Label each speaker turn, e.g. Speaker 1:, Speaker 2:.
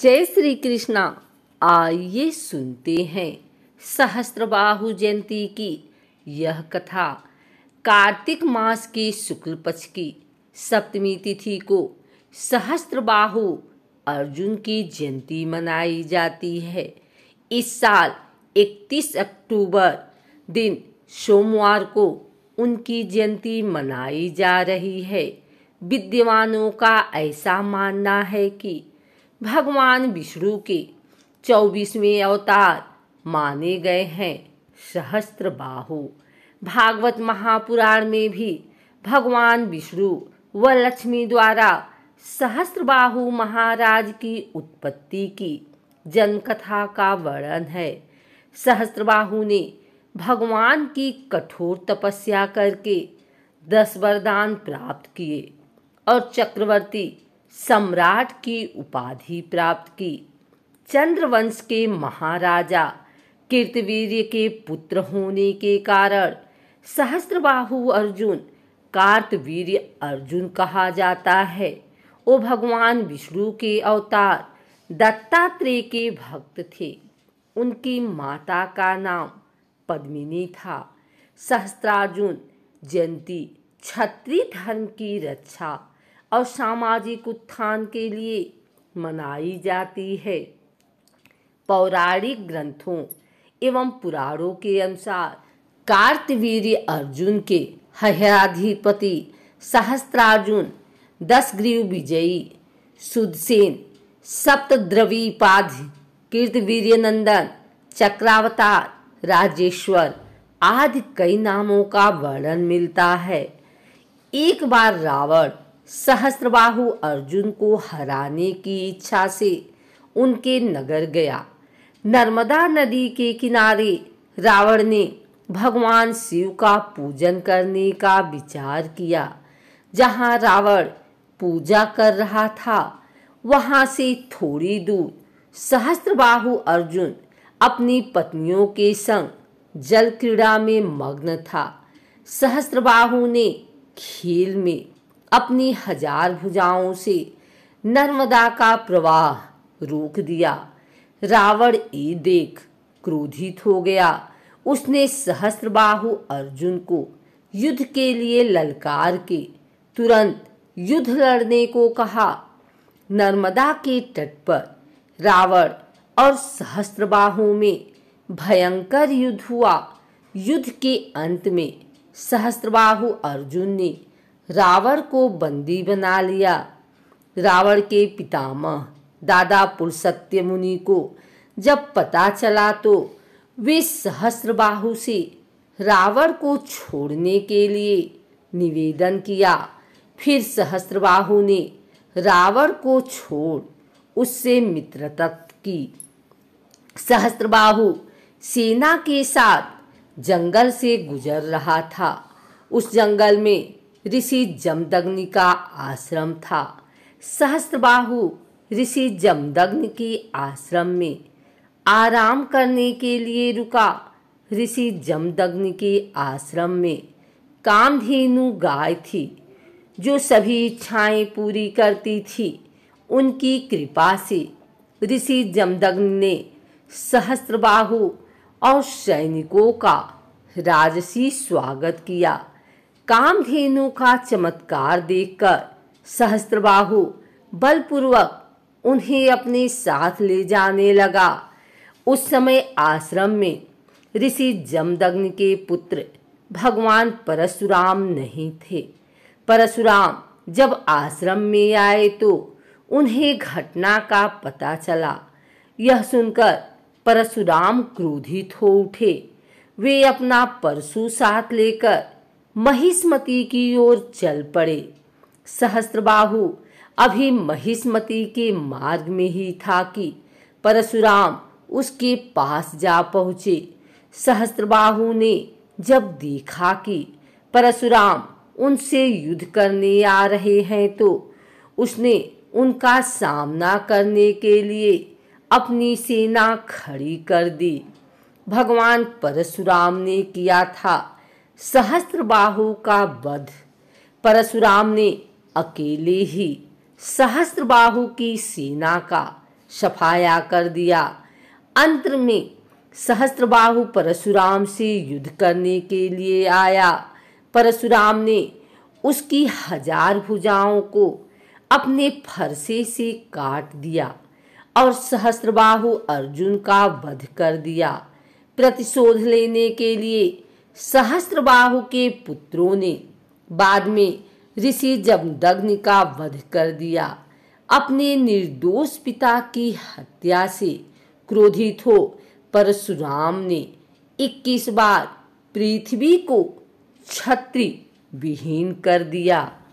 Speaker 1: जय श्री कृष्णा आइए सुनते हैं सहस्त्रबाहु जयंती की यह कथा कार्तिक मास की शुक्ल पक्ष की सप्तमी तिथि को सहस्त्रबाहु अर्जुन की जयंती मनाई जाती है इस साल 31 अक्टूबर दिन सोमवार को उनकी जयंती मनाई जा रही है विद्यमानों का ऐसा मानना है कि भगवान विष्णु के चौबीसवें अवतार माने गए हैं सहस्त्र बाहु भागवत महापुराण में भी भगवान विष्णु व लक्ष्मी द्वारा बाहु महाराज की उत्पत्ति की जनकथा का वर्णन है बाहु ने भगवान की कठोर तपस्या करके दस वरदान प्राप्त किए और चक्रवर्ती सम्राट की उपाधि प्राप्त की चंद्रवंश के महाराजा कीर्तवीर्य के पुत्र होने के कारण सहस्त्रबाहु अर्जुन कार्तवीर्य अर्जुन कहा जाता है वो भगवान विष्णु के अवतार दत्तात्रेय के भक्त थे उनकी माता का नाम पद्मिनी था सहस्त्रार्जुन जयंती क्षत्रिय धर्म की रक्षा और सामाजिक उत्थान के लिए मनाई जाती है पौराणिक ग्रंथों एवं पुराणों के अनुसार कार्तवीर अर्जुन के हयाधिपति सहस्त्रार्जुन दस ग्रीव विजयी सुदसेन सप्तद्रवीपाधि कीर्तवीर्य नंदन चक्रावतार राजेश्वर आदि कई नामों का वर्णन मिलता है एक बार रावण सहस्त्रबाहु अर्जुन को हराने की इच्छा से उनके नगर गया नर्मदा नदी के किनारे रावण ने भगवान शिव का पूजन करने का विचार किया जहाँ रावण पूजा कर रहा था वहाँ से थोड़ी दूर सहस्त्रबाहु अर्जुन अपनी पत्नियों के संग जल क्रीड़ा में मग्न था सहस्त्रबाहु ने खेल में अपनी हजार भुजाओं से नर्मदा का प्रवाह रोक दिया रावण ये देख क्रोधित हो गया उसने सहस्त्रबाहु अर्जुन को युद्ध के लिए ललकार के तुरंत युद्ध लड़ने को कहा नर्मदा के तट पर रावण और सहस्त्रबाहु में भयंकर युद्ध हुआ युद्ध के अंत में सहस्त्रबाहु अर्जुन ने रावण को बंदी बना लिया रावण के पितामह दादा पुरुषत्य मुनि को जब पता चला तो वे सहस्रबाहु से रावण को छोड़ने के लिए निवेदन किया फिर सहस्रबाहु ने रावण को छोड़ उससे मित्रता की सहस्त्रबाहु सेना के साथ जंगल से गुजर रहा था उस जंगल में ऋषि जमदग्नि का आश्रम था सहस्त्रबाहु ऋषि जमदग्नि के आश्रम में आराम करने के लिए रुका ऋषि जमदग्नि के आश्रम में कामधेनु गाय थी जो सभी इच्छाएं पूरी करती थी उनकी कृपा से ऋषि जमदग्न ने सहस्त्रबाहु और सैनिकों का राजसी स्वागत किया कामधेनु का चमत्कार देखकर सहस्त्रबाहु बलपूर्वक उन्हें अपने साथ ले जाने लगा उस समय आश्रम में ऋषि जमदग्न के पुत्र भगवान परशुराम नहीं थे परशुराम जब आश्रम में आए तो उन्हें घटना का पता चला यह सुनकर परशुराम क्रोधित हो उठे वे अपना परशु साथ लेकर महिष्मती की ओर चल पड़े सहस्त्रबाहु अभी महिष्मती के मार्ग में ही था कि परशुराम उसके पास जा पहुँचे सहस्त्रबाहु ने जब देखा कि परशुराम उनसे युद्ध करने आ रहे हैं तो उसने उनका सामना करने के लिए अपनी सेना खड़ी कर दी भगवान परशुराम ने किया था बाहु का वध परशुराम ने अकेले ही बाहु की सेना का सफाया कर दिया अंत में बाहु परशुराम से युद्ध करने के लिए आया परशुराम ने उसकी हजार भुजाओं को अपने फरसे से काट दिया और बाहु अर्जुन का वध कर दिया प्रतिशोध लेने के लिए सहस्त्रबाहु के पुत्रों ने बाद में ऋषि जमदग्नि का वध कर दिया अपने निर्दोष पिता की हत्या से क्रोधित हो परशुराम ने 21 बार पृथ्वी को क्षत्रि विहीन कर दिया